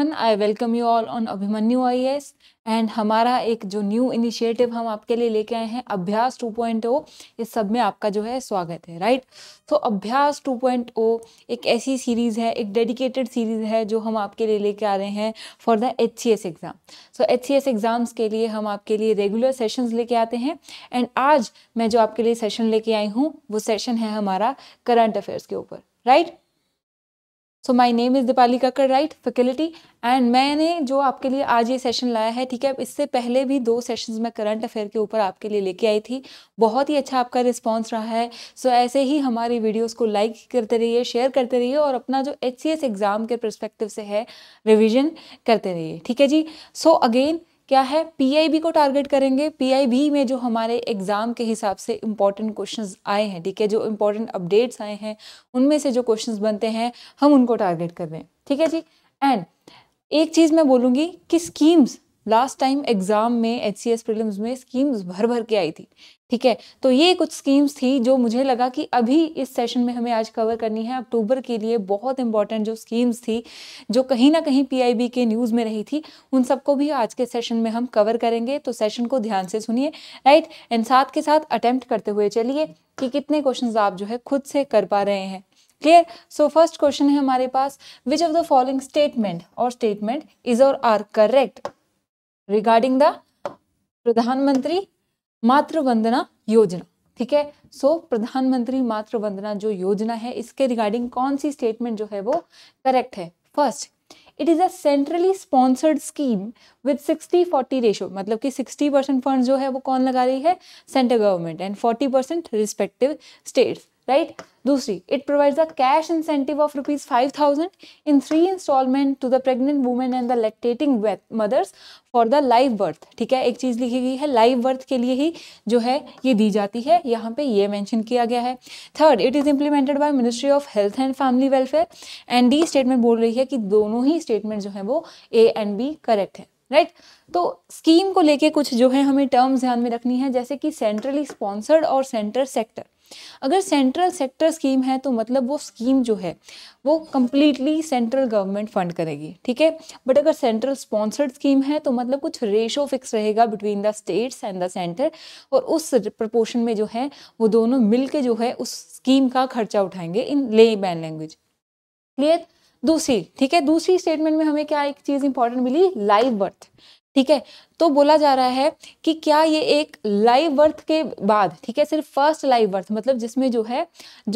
Everyone I welcome you all on Abhimanyu S and हमारा एक जो न्यू इनिशिएटिव हम आपके लिए लेके आए हैं अभ्यास 2.0 इस सब में आपका जो है स्वागत है राइट तो so, अभ्यास 2.0 एक ऐसी सीरीज़ है एक डेडिकेटेड सीरीज़ है जो हम आपके लिए लेके आ रहे हैं for the H C S exam so H C S exams के लिए हम आपके लिए रेगुलर सेशन लेके आते हैं एंड आज मैं जो आपके लिए सेशन लेके आई हूँ वो सेशन है हमारा करंट अफेयर्स के ऊपर right so my name is Deepali Kakkar right faculty and मैंने जो आपके लिए आज ये सेशन लाया है ठीक है इससे पहले भी दो सेशंस मैं करंट अफेयर के ऊपर आपके लिए लेके आई थी बहुत ही अच्छा आपका रिस्पांस रहा है सो so, ऐसे ही हमारी वीडियोस को लाइक करते रहिए शेयर करते रहिए और अपना जो एच एग्ज़ाम के परस्पेक्टिव से है रिविज़न करते रहिए ठीक है जी सो so, अगेन क्या है पीआईबी को टारगेट करेंगे पीआईबी में जो हमारे एग्ज़ाम के हिसाब से इम्पॉर्टेंट क्वेश्चंस आए हैं ठीक है जो इंपॉर्टेंट अपडेट्स आए हैं उनमें से जो क्वेश्चंस बनते हैं हम उनको टारगेट कर रहे हैं ठीक है जी एंड एक चीज़ मैं बोलूँगी कि स्कीम्स लास्ट टाइम एग्ज़ाम में एच सी एस प्रिलिम्स में स्कीम्स भर भर के आई थी ठीक है तो ये कुछ स्कीम्स थी जो मुझे लगा कि अभी इस सेशन में हमें आज कवर करनी है अक्टूबर के लिए बहुत इंपॉर्टेंट जो स्कीम्स थी जो कहीं ना कहीं पीआईबी के न्यूज़ में रही थी उन सबको भी आज के सेशन में हम कवर करेंगे तो सेशन को ध्यान से सुनिए राइट एंड साथ के साथ अटैम्प्ट करते हुए चलिए कि कितने क्वेश्चन आप जो है खुद से कर पा रहे हैं क्लियर सो फर्स्ट क्वेश्चन है हमारे पास which of the following statement or statement is or are correct regarding the Pradhan Mantri Matru वंदना योजना ठीक है सो so, प्रधानमंत्री मातृ वंदना जो योजना है इसके रिगार्डिंग कौन सी स्टेटमेंट जो है वो करेक्ट है first it is a centrally sponsored scheme with 60 40 ratio मतलब कि 60 परसेंट फंड जो है वो कौन लगा रही है central government and 40 percent respective states right दूसरी it provide the cash incentive of rupees five thousand in three installment to the pregnant women and the lactating mothers for the live birth ठीक है एक चीज़ लिखी गई है live birth के लिए ही जो है ये दी जाती है यहाँ पे ये मैंशन किया गया है third it is implemented by ministry of health and family welfare and the statement बोल रही है कि दोनों ही स्टेटमेंट जो है वो ए एंड बी करेक्ट है राइट right? तो स्कीम को लेके कुछ जो है हमें टर्म्स ध्यान में रखनी है जैसे कि सेंट्रली स्पॉन्सर्ड और सेंटर सेक्टर अगर सेंट्रल सेक्टर स्कीम है तो मतलब वो स्कीम जो है वो कम्प्लीटली सेंट्रल गवर्नमेंट फंड करेगी ठीक है बट अगर सेंट्रल स्पॉन्सर्ड स्कीम है तो मतलब कुछ रेशो फिक्स रहेगा between the states and the centre और उस प्रपोर्शन में जो है वो दोनों मिलके जो है उस स्कीम का खर्चा उठाएंगे इन ले बैन लैंग्वेज क्लियर दूसरी ठीक है दूसरी स्टेटमेंट में हमें क्या एक चीज़ इंपॉर्टेंट मिली लाइव बर्थ ठीक है तो बोला जा रहा है कि क्या ये एक लाइव बर्थ के बाद ठीक है सिर्फ फर्स्ट लाइव बर्थ मतलब जिसमें जो है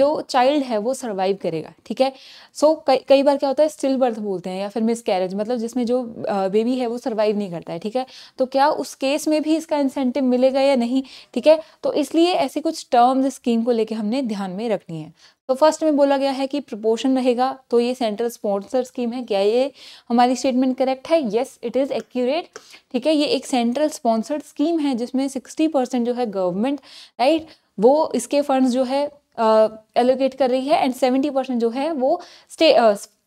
जो चाइल्ड है वो सर्वाइव करेगा ठीक है सो so, कई कई बार क्या होता है स्टिल बर्थ बोलते हैं या फिर मिस कैरेज मतलब जिसमें जो बेबी है वो सर्वाइव नहीं करता है ठीक है तो क्या उस केस में भी इसका इंसेंटिव मिलेगा या नहीं ठीक है तो इसलिए ऐसे कुछ टर्म्स स्कीम को लेकर हमने ध्यान में रखनी है तो फर्स्ट में बोला गया है कि प्रपोर्शन रहेगा तो ये सेंट्रल स्पॉन्सर स्कीम है क्या ये हमारी स्टेटमेंट करेक्ट है येस इट इज़ एक्यूरेट ठीक है ये एक सेंट्रल स्पॉन्सर्ड स्कीम है जिसमें सिक्सटी परसेंट जो है गवर्नमेंट राइट वो इसके फंड्स जो है एलोकेट uh, कर रही है एंड सेवेंटी परसेंट जो है वो स्टे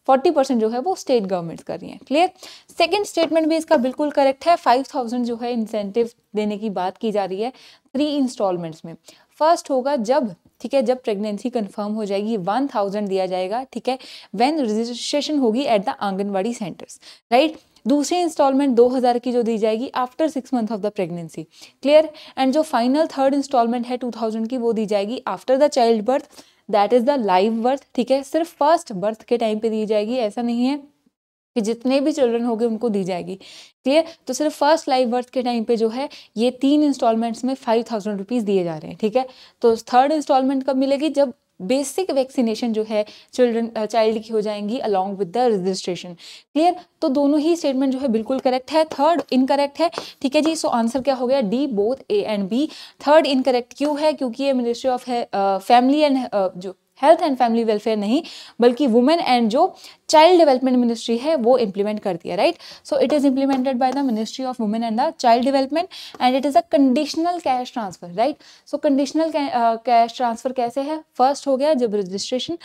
फोर्टी परसेंट जो है वो स्टेट गवर्नमेंट्स कर रही हैं क्लियर सेकेंड स्टेटमेंट भी इसका बिल्कुल करेक्ट है फाइव थाउजेंड जो है इंसेंटिव देने की बात की जा रही है थ्री इंस्टॉलमेंट्स में फर्स्ट होगा जब ठीक है जब प्रेगनेंसी कंफर्म हो जाएगी वन थाउजेंड दिया जाएगा ठीक है व्हेन रजिस्ट्रेशन होगी at the Anganwadi centres right दूसरी इंस्टॉलमेंट 2000 की जो दी जाएगी after six month of the pregnancy clear and जो फाइनल थर्ड इंस्टॉलमेंट है 2000 की वो दी जाएगी after the child birth that is the live birth ठीक है सिर्फ फर्स्ट बर्थ के टाइम पे दी जाएगी ऐसा नहीं है कि जितने भी चिल्ड्रन होंगे उनको दी जाएगी क्लियर तो सिर्फ फर्स्ट लाइव बर्थ के टाइम पे जो है ये तीन इंस्टॉलमेंट्स में फाइव थाउजेंड रुपीज़ दिए जा रहे हैं ठीक है तो थर्ड इंस्टॉलमेंट कब मिलेगी जब बेसिक वैक्सीनेशन जो है चिल्ड्रन चाइल्ड की हो जाएंगी along with the registration clear तो दोनों ही स्टेटमेंट जो है बिल्कुल करेक्ट है थर्ड इनकरेक्ट है ठीक है जी सो so आंसर क्या हो गया D both A and B third incorrect क्यों है क्योंकि ये मिनिस्ट्री ऑफ है फैमिली एंड जो हेल्थ एंड फैमिली वेलफेयर नहीं बल्कि वुमेन एंड जो चाइल्ड डेवलपमेंट मिनिस्ट्री है वो इम्प्लीमेंट करती है right so it is implemented by the ministry of women and the child development and it is a conditional cash transfer right so conditional cash transfer कैसे है first हो गया जब registration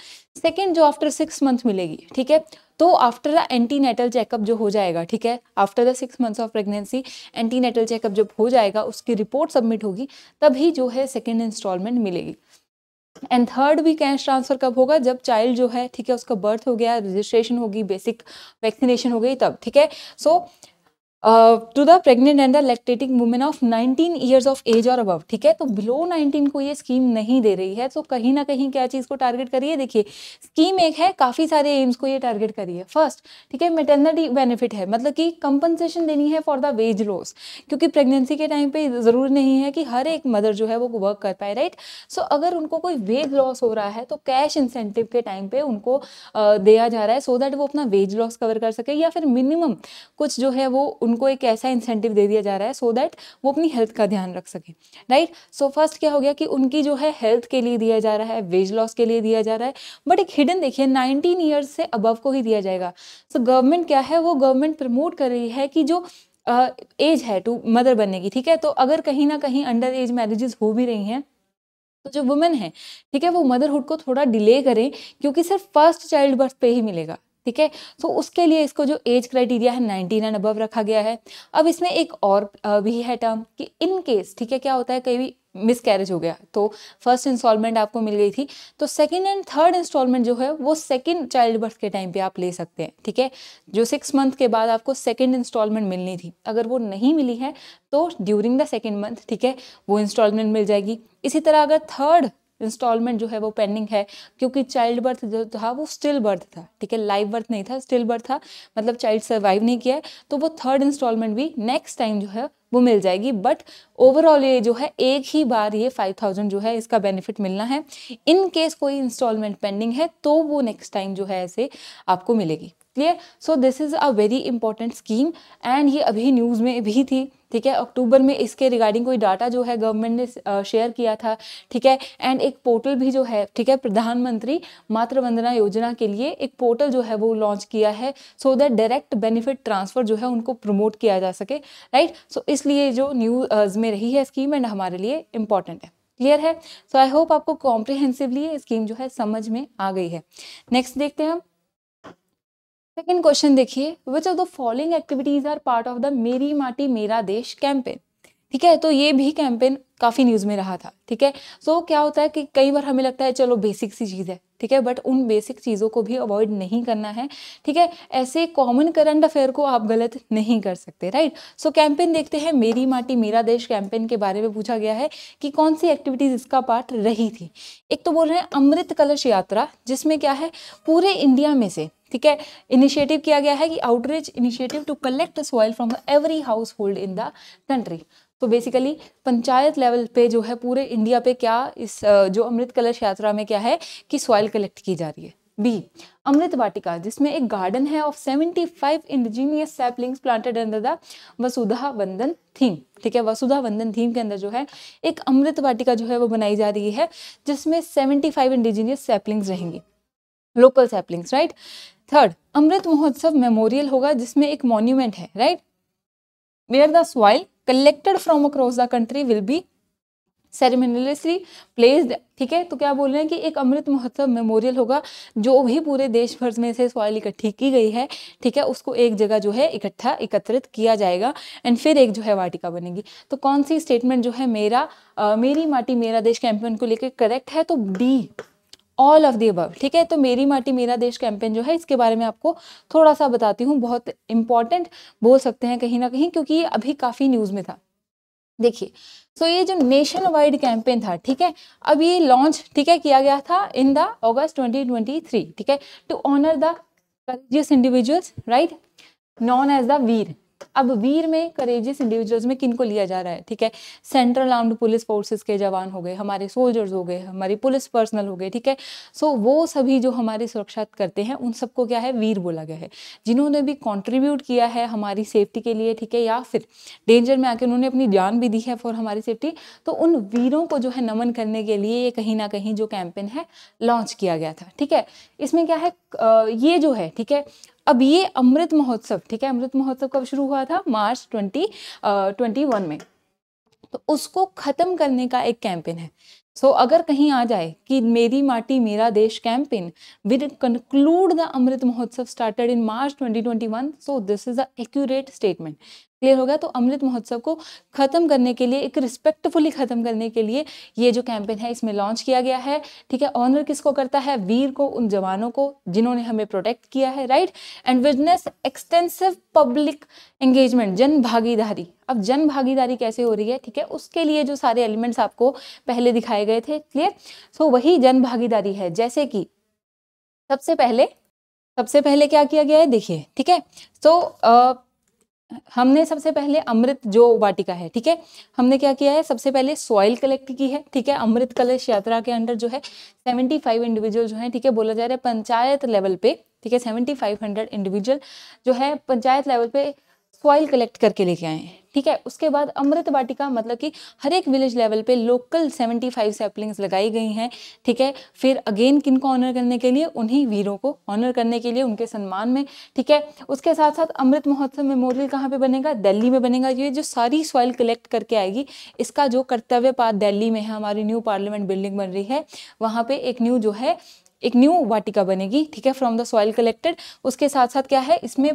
second जो आफ्टर सिक्स मंथ मिलेगी ठीक है तो आफ्टर द एंटीनेटल चेकअप जो हो जाएगा ठीक है after the six months of pregnancy antenatal checkup जब हो जाएगा उसकी रिपोर्ट सबमिट होगी तभी जो है सेकेंड इंस्टॉलमेंट मिलेगी एंड थर्ड भी कैश ट्रांसफ़र कब होगा जब चाइल्ड जो है ठीक है उसका बर्थ हो गया रजिस्ट्रेशन होगी बेसिक वैक्सीनेशन हो गई तब ठीक है so so, to the pregnant and the lactating women of 19 years of age or above ठीक है तो बिलो 19 को ये स्कीम नहीं दे रही है तो कहीं ना कहीं क्या चीज़ को टारगेट करिए देखिए स्कीम एक है काफ़ी सारे एम्स को ये टारगेट करिए फर्स्ट ठीक है मेटर्निटी बेनिफिट है मतलब कि कंपनसेशन देनी है फॉर द वेज लॉस क्योंकि प्रेगनेंसी के टाइम पे ज़रूर नहीं है कि हर एक मदर जो है वो वर्क कर पाए राइट सो so, अगर उनको कोई वेज लॉस हो रहा है तो कैश इंसेंटिव के टाइम पे उनको uh, दिया जा रहा है सो so दैट वो अपना वेज लॉस कवर कर सके या फिर मिनिमम कुछ जो है वो उनको एक ऐसा इंसेंटिव दे दिया जा रहा है सो so दैट वो अपनी हेल्थ का ध्यान रख सके राइट सो फर्स्ट क्या हो गया कि उनकी जो है हेल्थ के लिए दिया जा रहा है वेज लॉस के लिए दिया जा रहा है बट एक हिडन देखिए नाइनटीन ईयर्स से अबव को ही दिया जाएगा सो so, गवर्नमेंट क्या है वो गवर्नमेंट प्रमोट कर रही है कि जो एज uh, है टू मदर बनने की ठीक है तो अगर कहीं ना कहीं अंडर एज मैरिजेस हो भी रही हैं तो जो वुमेन है ठीक है वो मदरहुड को थोड़ा डिले करें क्योंकि सिर्फ फर्स्ट चाइल्ड बर्थ पे ही मिलेगा ठीक है तो उसके लिए इसको जो एज क्राइटेरिया है नाइनटीन एंड अबव रखा गया है अब इसमें एक और भी है टर्म कि इन केस ठीक है क्या होता है कहीं भी मिस कैरेज हो गया तो फर्स्ट इंस्टॉलमेंट आपको मिल गई थी तो सेकंड एंड थर्ड इंस्टॉलमेंट जो है वो सेकंड चाइल्ड बर्थ के टाइम पे आप ले सकते हैं ठीक है जो सिक्स मंथ के बाद आपको सेकंड इंस्टॉलमेंट मिलनी थी अगर वो नहीं मिली है तो ड्यूरिंग द सेकंड मंथ ठीक है वो इंस्टॉलमेंट मिल जाएगी इसी तरह अगर थर्ड इंस्टॉलमेंट जो है वो पेंडिंग है क्योंकि चाइल्ड बर्थ जो था वो स्टिल बर्थ था ठीक है लाइव बर्थ नहीं था स्टिल बर्थ था मतलब चाइल्ड सर्वाइव नहीं किया है तो वो थर्ड इंस्टॉलमेंट भी नेक्स्ट टाइम जो है वो मिल जाएगी बट ओवरऑल ये जो है एक ही बार ये फाइव थाउजेंड जो है इसका बेनिफिट मिलना है इन केस कोई इंस्टॉलमेंट पेंडिंग है तो वो नेक्स्ट टाइम जो है ऐसे आपको मिलेगी clear so this is a very important scheme and ये अभी न्यूज़ में भी थी ठीक है अक्टूबर में इसके रिगार्डिंग कोई डाटा जो है गवर्नमेंट ने शेयर किया था ठीक है एंड एक पोर्टल भी जो है ठीक है प्रधानमंत्री मातृ वंदना योजना के लिए एक पोर्टल जो है वो लॉन्च किया है so that direct benefit transfer जो है उनको प्रमोट किया जा सके राइट सो इसलिए जो न्यूज़ में रही है स्कीम एंड हमारे लिए इंपॉर्टेंट है क्लियर है सो आई होप आपको कॉम्प्रिहेंसिवली ये स्कीम जो है समझ में आ गई है नेक्स्ट देखते हैं हम सेकेंड क्वेश्चन देखिए which of the following activities are part of the Meri Maati Mera Desh campaign ठीक है तो ये भी कैंपेन काफ़ी न्यूज़ में रहा था ठीक है सो क्या होता है कि कई बार हमें लगता है चलो बेसिक सी चीज़ है ठीक है बट उन बेसिक चीज़ों को भी अवॉइड नहीं करना है ठीक है ऐसे कॉमन करंट अफेयर को आप गलत नहीं कर सकते राइट सो कैंपेन देखते हैं मेरी माटी मेरा देश कैंपेन के बारे में पूछा गया है कि कौन सी एक्टिविटीज़ इसका पार्ट रही थी एक तो बोल रहे हैं अमृत कलश यात्रा जिसमें क्या है पूरे इंडिया में से ठीक है इनिशिएटिव किया गया है कि outreach initiative to collect soil from every household in the country तो बेसिकली पंचायत लेवल पे जो है पूरे इंडिया पे क्या इस जो अमृत कलश यात्रा में क्या है कि सॉइल कलेक्ट की जा रही है बी अमृत वाटिका जिसमें एक गार्डन है of 75 indigenous saplings planted under the Vasudha Vandan theme ठीक है वसुधा वंदन थीम के अंदर जो है एक अमृत वाटिका जो है वो बनाई जा रही है जिसमें 75 इंडिजीनियस सैपलिंग्स रहेंगी local saplings right third Amrit Mahotsav memorial होगा जिसमें एक मॉन्यूमेंट है right where the soil collected from across the country will be ceremoniously placed ठीक है तो क्या बोल रहे हैं कि एक अमृत महोत्सव मेमोरियल होगा जो भी पूरे देश भर में से सॉइल इकट्ठी की गई है ठीक है उसको एक जगह जो है इकट्ठा एकत्रित किया जाएगा एंड फिर एक जो है वाटिका बनेगी तो कौन सी स्टेटमेंट जो है मेरा आ, मेरी माटी मेरा देश कैंपेन को लेकर करेक्ट है तो D all of the above ठीक है तो मेरी माटी मेरा देश कैंपेन जो है इसके बारे में आपको थोड़ा सा बताती हूँ बहुत इंपॉर्टेंट बोल सकते हैं कहीं ना कहीं क्योंकि ये अभी काफ़ी न्यूज़ में था देखिए सो ये जो नेशन वाइड कैंपेन था ठीक है अब ये लॉन्च ठीक है किया गया था इन द ऑगस्ट 2023 ठीक है to honour the courageous individuals right known as the Veer अब वीर में करेजियस इंडिविजुअल्स में किन को लिया जा रहा है ठीक है सेंट्रल आर्म्ड पुलिस फोर्सेस के जवान हो गए हमारे सोल्जर्स हो गए हमारी पुलिस पर्सनल हो गए ठीक है सो so, वो सभी जो हमारी सुरक्षा करते हैं उन सबको क्या है वीर बोला गया है जिन्होंने भी कॉन्ट्रीब्यूट किया है हमारी सेफ्टी के लिए ठीक है या फिर डेंजर में आकर उन्होंने अपनी जान भी दी है फॉर हमारी सेफ्टी तो उन वीरों को जो है नमन करने के लिए ये कहीं ना कहीं जो कैंपेन है लॉन्च किया गया था ठीक है इसमें क्या है ये जो है ठीक है अब ये अमृत महोत्सव ठीक है अमृत महोत्सव कब शुरू हुआ था मार्च ट्वेंटी ट्वेंटी वन में तो उसको ख़त्म करने का एक कैंपेन है सो so, अगर कहीं आ जाए कि मेरी Maati Mera Desh campaign with conclude the Amrit Mahotsav started in March 2021 so this is a accurate statement clear हो गया तो अमृत महोत्सव को ख़त्म करने के लिए एक रिस्पेक्टफुली ख़त्म करने के लिए ये जो कैंपेन है इसमें लॉन्च किया गया है ठीक है ऑनर किसको करता है वीर को उन जवानों को जिन्होंने हमें प्रोटेक्ट किया है right and witness extensive public engagement Jan Bhagidari अब जन भागीदारी कैसे हो रही है ठीक है उसके लिए जो सारे एलिमेंट्स आपको पहले दिखाए गए थे क्लियर सो so, वही जन भागीदारी है जैसे कि सबसे पहले सबसे पहले क्या किया गया है देखिए ठीक है सो so, हमने सबसे पहले अमृत जो वाटिका है ठीक है हमने क्या किया है सबसे पहले सॉइल कलेक्ट की है ठीक है अमृत कलश यात्रा के अंडर जो है सेवेंटी फाइव इंडिविजुअल जो है ठीक है बोला जा रहा है पंचायत लेवल पे ठीक है सेवेंटी फाइव हंड्रेड इंडिविजुअल जो है पंचायत लेवल पे सॉइल कलेक्ट करके लेके आए हैं ठीक है उसके बाद अमृत वाटिका मतलब कि हर एक विलेज लेवल पे लोकल 75 सैपलिंग्स लगाई गई हैं ठीक है फिर अगेन किन को ऑनर करने के लिए उन्हीं वीरों को ऑनर करने के लिए उनके सम्मान में ठीक है उसके साथ साथ अमृत महोत्सव मेमोरियल कहाँ पे बनेगा दिल्ली में बनेगा ये जो सारी सॉइल कलेक्ट करके आएगी इसका जो कर्तव्य पात दिल्ली में है हमारी न्यू पार्लियामेंट बिल्डिंग बन रही है वहाँ पर एक न्यू जो है एक न्यू वाटिका बनेगी ठीक है फ्रॉम द सॉइल कलेक्टेड उसके साथ साथ क्या है इसमें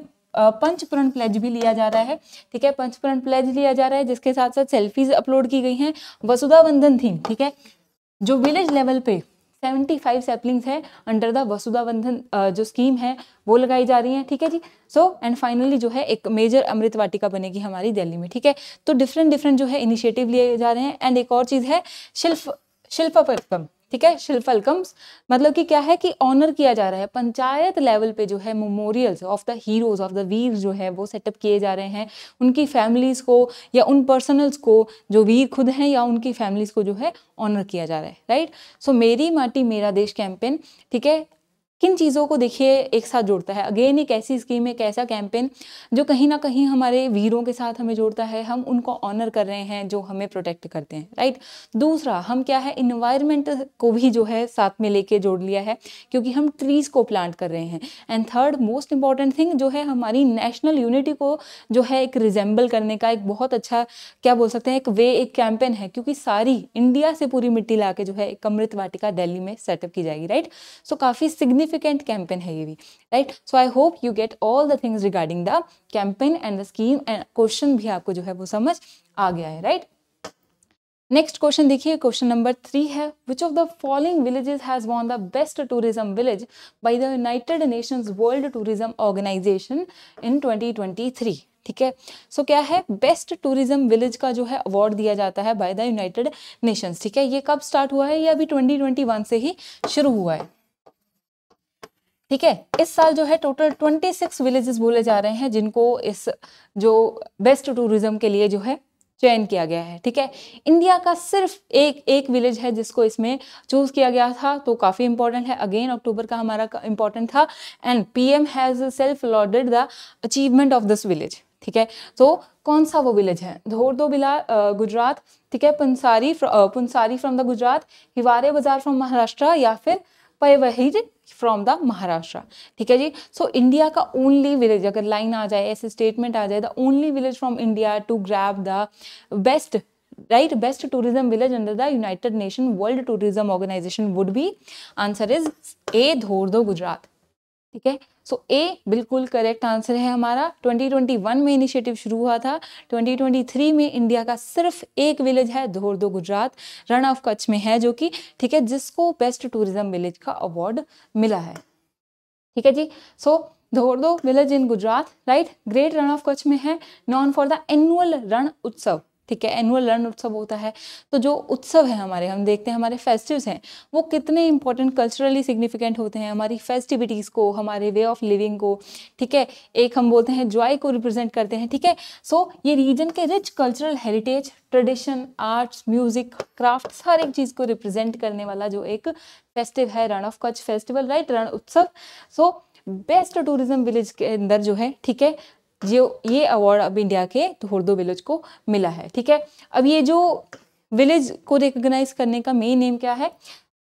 पंचप्रण प्लेज भी लिया जा रहा है ठीक है पंचप्रण प्लेज लिया जा रहा है जिसके साथ साथ सेल्फीज अपलोड की गई हैं वसुधा वंदन थीम ठीक है जो विलेज लेवल पे सेवेंटी फाइव सैपलिंग्स है अंडर द वसुधा बंधन जो स्कीम है वो लगाई जा रही है ठीक है जी सो एंड फाइनली जो है एक मेजर अमृत वाटिका बनेगी हमारी दिल्ली में ठीक है तो डिफरेंट डिफरेंट जो है इनिशिएटिव लिए जा रहे हैं एंड एक और चीज़ है शिल्प शिल्पम ठीक है कम्स मतलब कि क्या है कि ऑनर किया जा रहा है पंचायत लेवल पे जो है memorials of the heroes of the Veer जो है वो सेटअप किए जा रहे हैं उनकी फैमिलीज़ को या उन पर्सनल्स को जो वीर खुद हैं या उनकी फैमिलीज़ को जो है ऑनर किया जा रहा है राइट सो so, मेरी माटी मेरा देश कैंपेन ठीक है किन चीज़ों को देखिए एक साथ जोड़ता है अगेन एक ऐसी स्कीम एक ऐसा कैंपेन जो कहीं ना कहीं हमारे वीरों के साथ हमें जोड़ता है हम उनको ऑनर कर रहे हैं जो हमें प्रोटेक्ट करते हैं राइट दूसरा हम क्या है इन्वायरमेंट को भी जो है साथ में लेके जोड़ लिया है क्योंकि हम ट्रीज़ को प्लांट कर रहे हैं and third most important thing जो है हमारी नेशनल यूनिटी को जो है एक रिजेंबल करने का एक बहुत अच्छा क्या बोल सकते हैं एक वे एक कैंपेन है क्योंकि सारी इंडिया से पूरी मिट्टी ला जो है एक अमृत वाटिका दिल्ली में सेटअप की जाएगी राइट सो काफ़ी सिग्निफिक सिग्निफिकेंट कैंपेन है ये भी right so I hope you get all the things regarding the campaign and the scheme and question भी आपको जो है वो समझ आ गया है राइट नेक्स्ट क्वेश्चन देखिए क्वेश्चन नंबर थ्री है which of the following villages has won the best tourism village by the United Nations World Tourism Organization in 2023 ठीक है सो क्या है बेस्ट टूरिज्म विलेज का जो है अवार्ड दिया जाता है बाय द यूनाइटेड नेशंस ठीक है ये कब स्टार्ट हुआ है ये अभी 2021 से ही शुरू हुआ है ठीक है इस साल जो है टोटल 26 विलेजेस बोले जा रहे हैं जिनको इस जो बेस्ट टूरिज्म के लिए जो है चयन किया गया है ठीक है इंडिया का सिर्फ एक एक विलेज है जिसको इसमें चूज किया गया था तो काफ़ी इंपॉर्टेंट है अगेन अक्टूबर का हमारा इंपॉर्टेंट था and PM has self lauded the achievement of this village ठीक है तो कौन सा वो विलेज है धोरदो बिला गुजरात ठीक है Punsari Punsari from the Gujarat Hiware Bazar from Maharashtra या फिर पैवहिज फ्रॉम द महाराष्ट्र ठीक है जी सो so, इंडिया का ओनली विलेज अगर लाइन आ जाए ऐसे स्टेटमेंट आ जाए the only village from India to grab the best right best tourism village under the United Nations World Tourism Organization would be answer is A Dhordo Gujarat ठीक है सो ए बिल्कुल करेक्ट आंसर है हमारा 2021 में इनिशिएटिव शुरू हुआ था 2023 में इंडिया का सिर्फ एक विलेज है धोरदो गुजरात रण ऑफ कच्छ में है जो कि ठीक है जिसको बेस्ट टूरिज्म विलेज का अवार्ड मिला है ठीक है जी so so, Dhordo village in Gujarat right great Rann of Kutch में है नॉन फॉर द एनुअल रण उत्सव ठीक है एनुअल रण उत्सव होता है तो जो उत्सव है हमारे हम देखते हैं हमारे फेस्टिव्स हैं वो कितने इंपॉर्टेंट कल्चरली सिग्निफिकेंट होते हैं हमारी फेस्टिविटीज़ को हमारे वे ऑफ लिविंग को ठीक है एक हम बोलते हैं जॉय को रिप्रेजेंट करते हैं ठीक है सो so, ये रीजन के rich cultural heritage tradition arts music craft हर एक चीज़ को रिप्रेजेंट करने वाला जो एक फेस्टिव है रण ऑफ कच्छ फेस्टिवल राइट रण उत्सव सो बेस्ट टूरिज्म विलेज के अंदर जो है ठीक है जो ये अवार्ड अब इंडिया के हुरदो विलेज को मिला है ठीक है अब ये जो विलेज को रिकोगनाइज करने का मेन नेम क्या है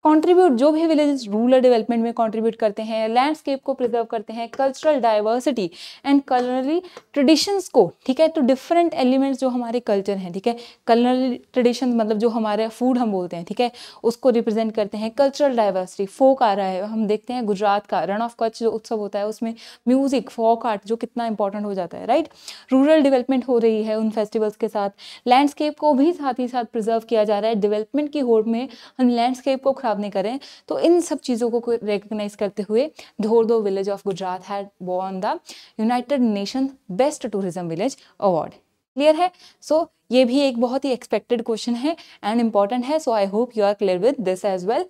कंट्रीब्यूट जो भी विलेजेस रूरल डेवलपमेंट में कंट्रीब्यूट करते हैं लैंडस्केप को प्रिजर्व करते हैं cultural diversity and colourful traditions को ठीक है तो डिफरेंट एलिमेंट्स जो हमारे कल्चर हैं ठीक है कलरली ट्रेडिशन मतलब जो हमारे फूड हम बोलते हैं ठीक है उसको रिप्रेजेंट करते हैं कल्चरल डाइवर्सिटी फोक आ रहा है हम देखते हैं गुजरात का रन ऑफ कच्छ जो उत्सव होता है उसमें म्यूजिक फोक आर्ट जो कितना इंपॉर्टेंट हो जाता है राइट रूरल डेवलपमेंट हो रही है उन फेस्टिवल्स के साथ लैंडस्केप को भी साथ ही साथ प्रिजर्व किया जा रहा है डेवलपमेंट की होड़ में हम लैंडस्केप को खराब आपने करें तो इन सब चीज़ों को रिकग्नाइज करते हुए Dhordo village of Gujarat had won the United Nation best tourism village award clear है सो so, ये भी एक बहुत ही एक्सपेक्टेड क्वेश्चन है एंड इम्पॉर्टेंट है so I hope you are clear with this as well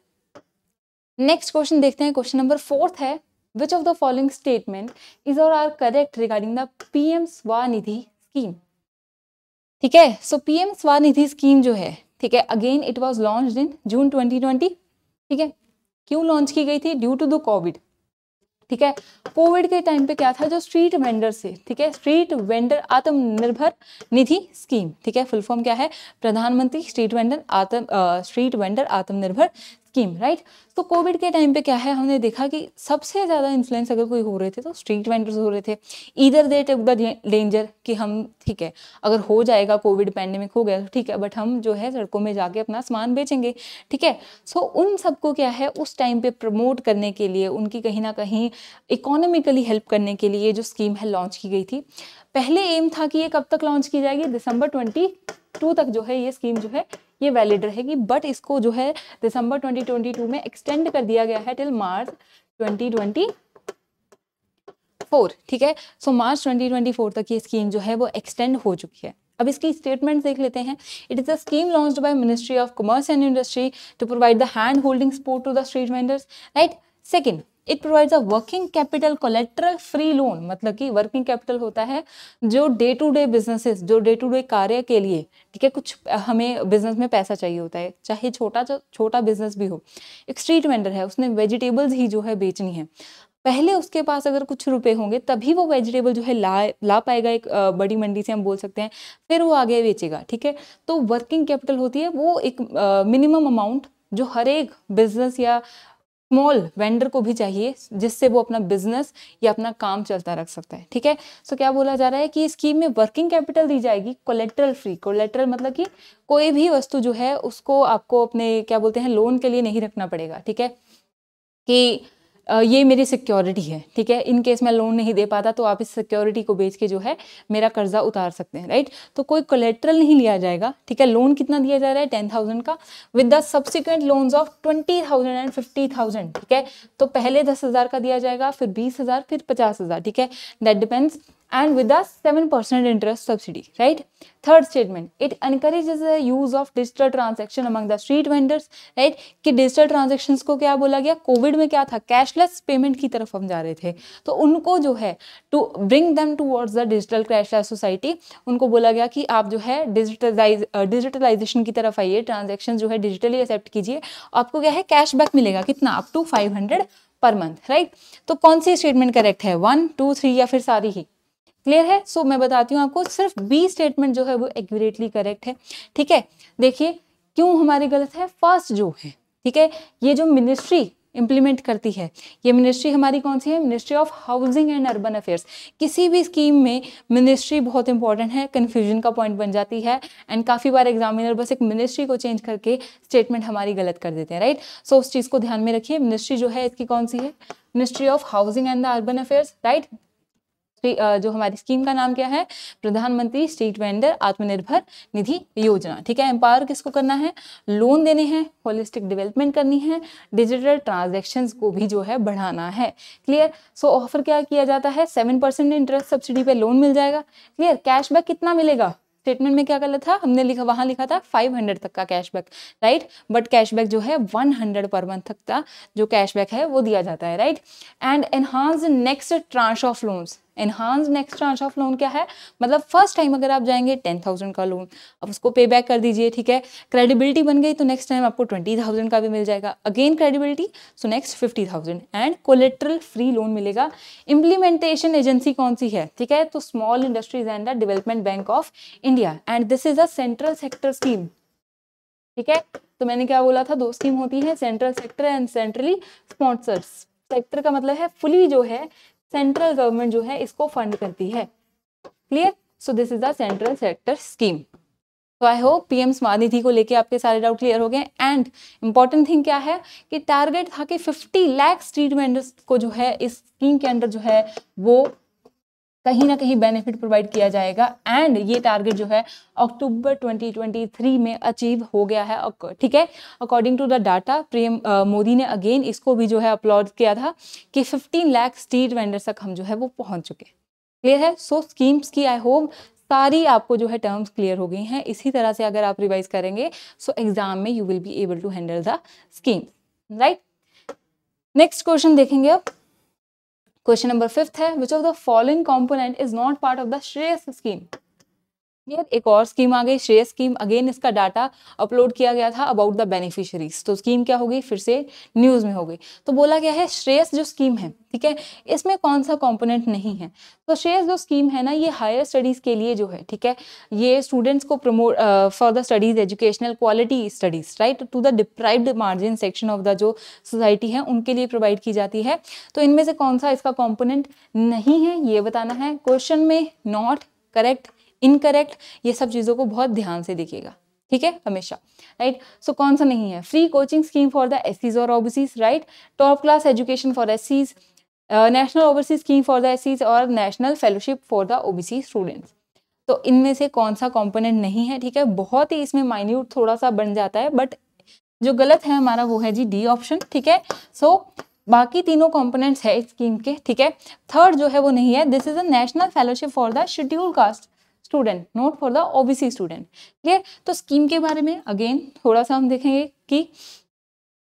next question देखते हैं क्वेश्चन नंबर फोर्थ है which of the following statement is or are correct regarding the pm Svanidhi scheme ठीक है सो PM Svanidhi scheme जो है ठीक है again it was launched in June 2020 ठीक है क्यों लॉन्च की गई थी ड्यू टू द कोविड ठीक है कोविड के टाइम पे क्या था जो स्ट्रीट वेंडर से ठीक है स्ट्रीट वेंडर आत्मनिर्भर निधि स्कीम ठीक है फुल फॉर्म क्या है प्रधानमंत्री street vendor Atma street vendor Atmanirbhar scheme right तो कोविड के टाइम पे क्या है हमने देखा कि सबसे ज़्यादा इन्फ्लुएंस अगर कोई हो रहे थे तो स्ट्रीट वेंडर्स हो रहे थे इधर दे टेक द डेंजर कि हम ठीक है अगर हो जाएगा कोविड पैंडमिक हो गया तो ठीक है बट हम जो है सड़कों में जाके अपना सामान बेचेंगे ठीक है सो उन सबको क्या है उस टाइम पे प्रमोट करने के लिए उनकी कहीं ना कहीं इकोनॉमिकली हेल्प करने के लिए जो स्कीम है लॉन्च की गई थी पहले एम था कि ये कब तक लॉन्च की जाएगी दिसंबर ट्वेंटी टू तक जो है ये स्कीम जो है ये वैलिड रहेगी बट इसको जो है दिसंबर 2022 में एक्सटेंड कर दिया गया है टिल मार्च 2020 फोर ठीक है सो मार्च 2024 तक ये स्कीम जो है वो एक्सटेंड हो चुकी है अब इसकी स्टेटमेंट देख लेते हैं it is a scheme launch by ministry of commerce and industry to provide the hand holding support to the street vendors right second it provides a working capital collateral free loan मतलब कि working capital होता है जो day to day businesses जो day to day कार्य के लिए ठीक है कुछ हमें बिजनेस में पैसा चाहिए होता है चाहे छोटा छोटा बिजनेस भी हो एक स्ट्रीट वेंडर है उसने वेजिटेबल्स ही जो है बेचनी है पहले उसके पास अगर कुछ रुपए होंगे तभी वो वेजिटेबल जो है ला ला पाएगा एक बड़ी मंडी से हम बोल सकते हैं फिर वो आगे बेचेगा ठीक है तो वर्किंग कैपिटल होती है वो एक मिनिमम अमाउंट जो हर एक बिजनेस या स्मॉल वेंडर को भी चाहिए जिससे वो अपना बिजनेस या अपना काम चलता रख सकता है ठीक है सो क्या बोला जा रहा है कि स्कीम में वर्किंग कैपिटल दी जाएगी कोलेट्रल फ्री कोलेट्रल मतलब कि कोई भी वस्तु जो है उसको आपको अपने क्या बोलते हैं लोन के लिए नहीं रखना पड़ेगा ठीक है कि ये मेरी सिक्योरिटी है ठीक है इन केस मैं लोन नहीं दे पाता तो आप इस सिक्योरिटी को बेच के जो है मेरा कर्जा उतार सकते हैं राइट तो कोई कोलेट्रल नहीं लिया जाएगा ठीक है लोन कितना दिया जा रहा है टेन थाउजेंड का with the subsequent loans of twenty thousand and fifty thousand ठीक है तो पहले दस हज़ार का दिया जाएगा फिर बीस हज़ार फिर पचास हज़ार ठीक है that depends and with a 7% interest subsidy, right? Third statement, it encourages the use of digital transaction among the street vendors, right? कि digital transactions को क्या बोला गया कोविड में क्या था कैशलेस पेमेंट की तरफ हम जा रहे थे तो उनको जो है to bring them towards the digital cashless society उनको बोला गया कि आप जो है डिजिटलाइज डिजिटलाइजेशन की तरफ आइए ट्रांजेक्शन जो है डिजिटली एक्सेप्ट कीजिए आपको क्या है कैशबैक मिलेगा कितना up to five hundred per month right तो कौन सी स्टेटमेंट करेक्ट है वन टू थ्री या फिर सारी ही क्लियर है सो so, मैं बताती हूँ आपको सिर्फ बी स्टेटमेंट जो है वो एक्यूरेटली करेक्ट है ठीक है देखिए क्यों हमारे गलत है फर्स्ट जो है ठीक है ये जो मिनिस्ट्री इम्प्लीमेंट करती है ये मिनिस्ट्री हमारी कौन सी है ministry of housing and urban affairs किसी भी स्कीम में मिनिस्ट्री बहुत इंपॉर्टेंट है कन्फ्यूजन का पॉइंट बन जाती है एंड काफ़ी बार एग्जामिनर बस एक मिनिस्ट्री को चेंज करके स्टेटमेंट हमारी गलत कर देते हैं राइट सो उस चीज़ को ध्यान में रखिए मिनिस्ट्री जो है इसकी कौन सी है ministry of housing and the urban affairs right जो हमारी स्कीम का नाम क्या है प्रधानमंत्री स्ट्रीट वेंडर आत्मनिर्भर निधि योजना ठीक है एम्पावर किसको करना है लोन देने हैं होलिस्टिक डेवलपमेंट करनी है डिजिटल ट्रांजेक्शन को भी जो है बढ़ाना है क्लियर सो ऑफर क्या किया जाता है सेवन परसेंट इंटरेस्ट सब्सिडी पे लोन मिल जाएगा क्लियर कैशबैक कितना मिलेगा स्टेटमेंट में क्या कर था हमने लिखा वहां लिखा था 500 तक का कैशबैक राइट बट कैशबैक जो है 100 पर मंथ तक का जो कैशबैक है वो दिया जाता है right and enhance next tranche of loans enhance next tranche of loan क्या है मतलब फर्स्ट टाइम अगर आप जाएंगे टेन थाउजेंड का लोन अब उसको पे बैक कर दीजिए ठीक है क्रेडिबिलिटी बन गई तो नेक्स्ट टाइम आपको ट्वेंटी थाउजेंड का भी मिल जाएगा again credibility so next fifty thousand and collateral free loan मिलेगा इंप्लीमेंटेशन एजेंसी कौन सी है ठीक है तो small industries and the development bank of India and this is a central sector scheme ठीक है तो मैंने क्या बोला था दो स्कीम होती है central sector and centrally sponsors sector का मतलब है फुली जो है सेंट्रल गवर्नमेंट जो है इसको फंड करती है clear so this is the central sector scheme तो I hope PM smart Nidhi को लेके आपके सारे डाउट क्लियर हो गए एंड इम्पॉर्टेंट थिंग क्या है कि टारगेट था कि 50 लाख स्ट्रीट वेंडर्स को जो है इस स्कीम के अंडर जो है वो कहीं ना कहीं बेनिफिट प्रोवाइड किया जाएगा एंड ये टारगेट जो है अक्टूबर 2023 में अचीव हो गया है ठीक है according to the data PM Modi ने अगेन इसको भी जो है अपलॉड किया था कि 15 लाख स्ट्रीट वेंडर्स तक हम जो है वो पहुंच चुके क्लियर है सो so, स्कीम्स की आई होप सारी आपको जो है टर्म्स क्लियर हो गई हैं इसी तरह से अगर आप रिवाइज करेंगे सो so एग्जाम में you will be able to handle the scheme right next question देखेंगे अब Question number fifth है, which of the following component is not part of the Shreyas scheme? एक और स्कीम आ गई Shreya scheme again इसका data upload किया गया था अबाउट द बेनिफिशरीज तो स्कीम क्या होगी फिर से न्यूज में हो गई तो बोला गया है श्रेयस जो स्कीम है ठीक है इसमें कौन सा कंपोनेंट नहीं है तो श्रेयस जो स्कीम है ना ये हायर स्टडीज के लिए जो है ठीक है ये स्टूडेंट्स को promote for the studies educational quality studies right to the deprived margin section of the जो सोसाइटी है उनके लिए प्रोवाइड की जाती है तो इनमें से कौन सा इसका कॉम्पोनेंट नहीं है ये बताना है क्वेश्चन में नॉट करेक्ट इनकरेक्ट ये सब चीज़ों को बहुत ध्यान से देखिएगा ठीक है हमेशा राइट सो कौन सा नहीं है free coaching scheme for the S और OBCs right top class education for S national overseas scheme for the S और national fellowship for the OBC students तो इनमें से कौन सा कॉम्पोनेंट नहीं है ठीक है बहुत ही इसमें माइन्यूट थोड़ा सा बन जाता है बट जो गलत है हमारा वो है जी डी ऑप्शन ठीक है सो बाकी तीनों कॉम्पोनेंट्स है स्कीम के ठीक है थर्ड जो है वो नहीं है this is a national fellowship for the scheduled caste student not for the OBC student clear तो स्कीम के बारे में अगेन थोड़ा सा हम देखेंगे कि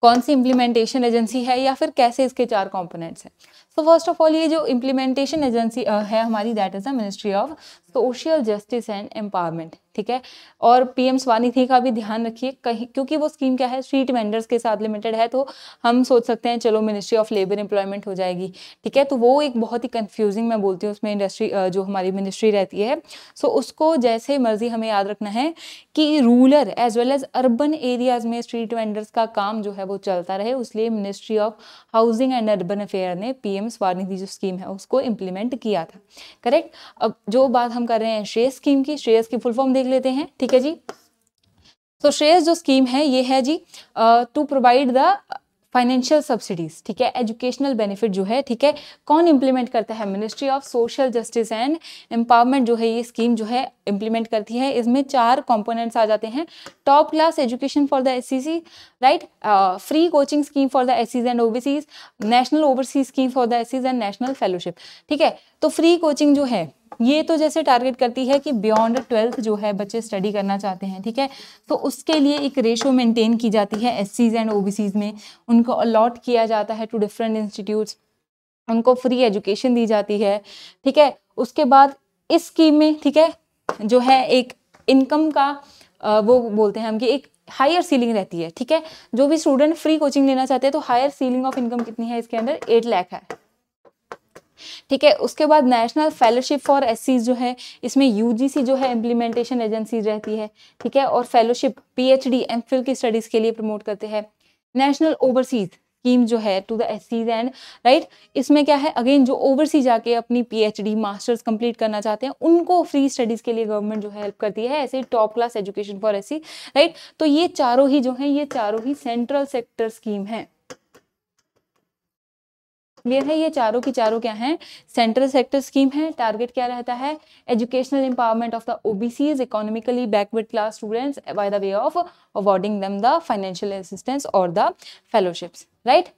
कौन सी इम्प्लीमेंटेशन एजेंसी है या फिर कैसे इसके चार कॉम्पोनेंट्स हैं सो फर्स्ट ऑफ ऑल ये जो इम्प्लीमेंटेशन एजेंसी है हमारी that is the ministry of social justice and empowerment ठीक है और पीएम स्वानिधि का भी ध्यान रखिए कहीं क्योंकि वो स्कीम क्या है स्ट्रीट वेंडर्स के साथ लिमिटेड है तो हम सोच सकते हैं चलो मिनिस्ट्री ऑफ लेबर एम्प्लॉयमेंट हो जाएगी ठीक है तो वो एक बहुत ही कंफ्यूजिंग मैं बोलती हूँ उसमें इंडस्ट्री जो हमारी मिनिस्ट्री रहती है सो उसको जैसे मर्जी हमें याद रखना है कि rural as well as urban areas में स्ट्रीट वेंडर्स का काम जो है वो चलता रहे उसलिए ministry of housing and urban affair ने एम स्वानिधि जो स्कीम है उसको इम्प्लीमेंट किया था करेक्ट अब जो बात हम हम कर रहे हैं श्रेयस स्कीम की श्रेयस की फुल फॉर्म देख लेते हैं ठीक है जी तो so, श्रेयस जो स्कीम है ये है जी to provide the financial subsidies ठीक है एजुकेशनल बेनिफिट जो है ठीक है कौन इंप्लीमेंट करता है ministry of social justice and empowerment जो है ये स्कीम जो है इंप्लीमेंट करती है इसमें चार कंपोनेंट्स आ जाते हैं top class education for the S right free coaching scheme for the S and OBCs national overseas scheme for the S and national fellowship ठीक है तो फ्री कोचिंग जो है ये तो जैसे टारगेट करती है कि बियॉन्ड ट्वेल्थ जो है बच्चे स्टडी करना चाहते हैं ठीक है तो उसके लिए एक रेशो मेंटेन की जाती है एस एंड ओ में उनको अलॉट किया जाता है टू डिफरेंट इंस्टीट्यूट्स उनको फ्री एजुकेशन दी जाती है ठीक है उसके बाद इस स्कीम में ठीक है जो है एक इनकम का वो बोलते हैं हम कि एक हायर सीलिंग रहती है ठीक है जो भी स्टूडेंट फ्री कोचिंग लेना चाहते हैं तो हायर सीलिंग ऑफ इनकम कितनी है इसके अंदर एट लाख है ठीक है उसके बाद नेशनल फेलोशिप फॉर एस जो है इसमें यूजीसी जो है इम्प्लीमेंटेशन एजेंसी रहती है ठीक है और फेलोशिप पीएचडी एमफिल की स्टडीज के लिए प्रमोट करते हैं नेशनल ओवरसीज स्कीम जो है to the S and right इसमें क्या है अगेन जो ओवरसीज जाके अपनी पीएचडी मास्टर्स कंप्लीट करना चाहते हैं उनको फ्री स्टडीज़ के लिए गवर्नमेंट जो है हेल्प करती है ऐसे top class education for S right तो ये चारों ही जो है ये चारों ही सेंट्रल सेक्टर स्कीम है क्लियर है ये चारों की चारों क्या हैं सेंट्रल सेक्टर स्कीम है टारगेट क्या रहता है educational empowerment of the OBCs economically backward class students by the way of awarding them the financial assistance और द फेलोशिप्स राइट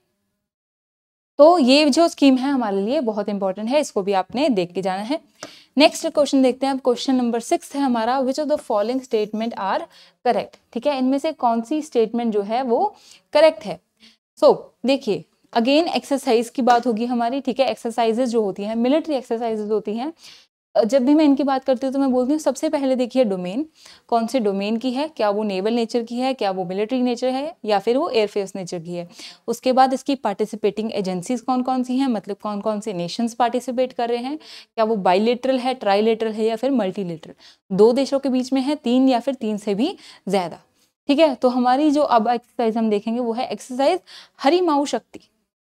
तो ये जो स्कीम है हमारे लिए बहुत इंपॉर्टेंट है इसको भी आपने देख के जाना है नेक्स्ट क्वेश्चन देखते हैं अब क्वेश्चन नंबर सिक्स है हमारा which of the following statement are correct ठीक है इनमें से कौन सी स्टेटमेंट जो है वो करेक्ट है सो so, देखिए अगेन एक्सरसाइज की बात होगी हमारी ठीक है एक्सरसाइजेज जो होती हैं मिलिट्री एक्सरसाइजेज होती हैं जब भी मैं इनकी बात करती हूँ तो मैं बोलती हूँ सबसे पहले देखिए डोमेन कौन से डोमेन की है क्या वो नेवल नेचर की है क्या वो मिलिट्री नेचर है या फिर वो एयरफेस नेचर की है उसके बाद इसकी पार्टिसिपेटिंग एजेंसीज कौन कौन सी हैं मतलब कौन कौन से नेशंस पार्टिसिपेट कर रहे हैं क्या वो बाइलेटरल है ट्राईलेटरल है या फिर मल्टीलेटरल दो देशों के बीच में है तीन या फिर तीन से भी ज़्यादा ठीक है तो हमारी जो अब एक्सरसाइज हम देखेंगे वो है एक्सरसाइज हरी माऊ शक्ति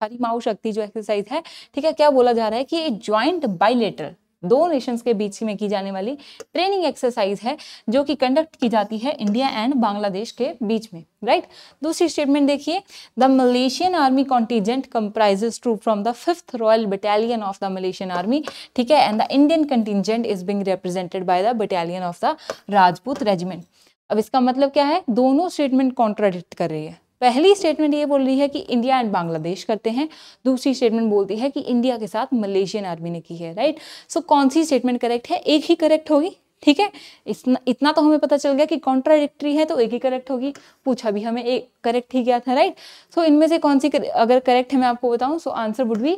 हरी माओ शक्ति जो एक्सरसाइज है ठीक है क्या बोला जा रहा है कि ये ज्वाइंट बाइलेटर दो नेशंस के बीच में की जाने वाली ट्रेनिंग एक्सरसाइज है जो कि कंडक्ट की जाती है इंडिया एंड बांग्लादेश के बीच में राइट दूसरी स्टेटमेंट देखिए the Malaysian army contingent comprises troops from the fifth royal battalion of the Malaysian army ठीक है and the Indian contingent is being represented by the battalion of the Rajput regiment अब इसका मतलब क्या है दोनों स्टेटमेंट कॉन्ट्राडिक्ट कर रही है पहली स्टेटमेंट ये बोल रही है कि इंडिया एंड बांग्लादेश करते हैं दूसरी स्टेटमेंट बोलती है कि इंडिया के साथ मलेशियन आर्मी ने की है राइट सो so, कौन सी स्टेटमेंट करेक्ट है एक ही करेक्ट होगी ठीक है इतना इतना तो हमें पता चल गया कि कॉन्ट्राडिक्ट्री है तो एक ही करेक्ट होगी पूछा भी हमें एक करेक्ट ही गया था राइट सो so, इनमें से कौन सी कर, अगर करेक्ट है मैं आपको बताऊं सो answer would be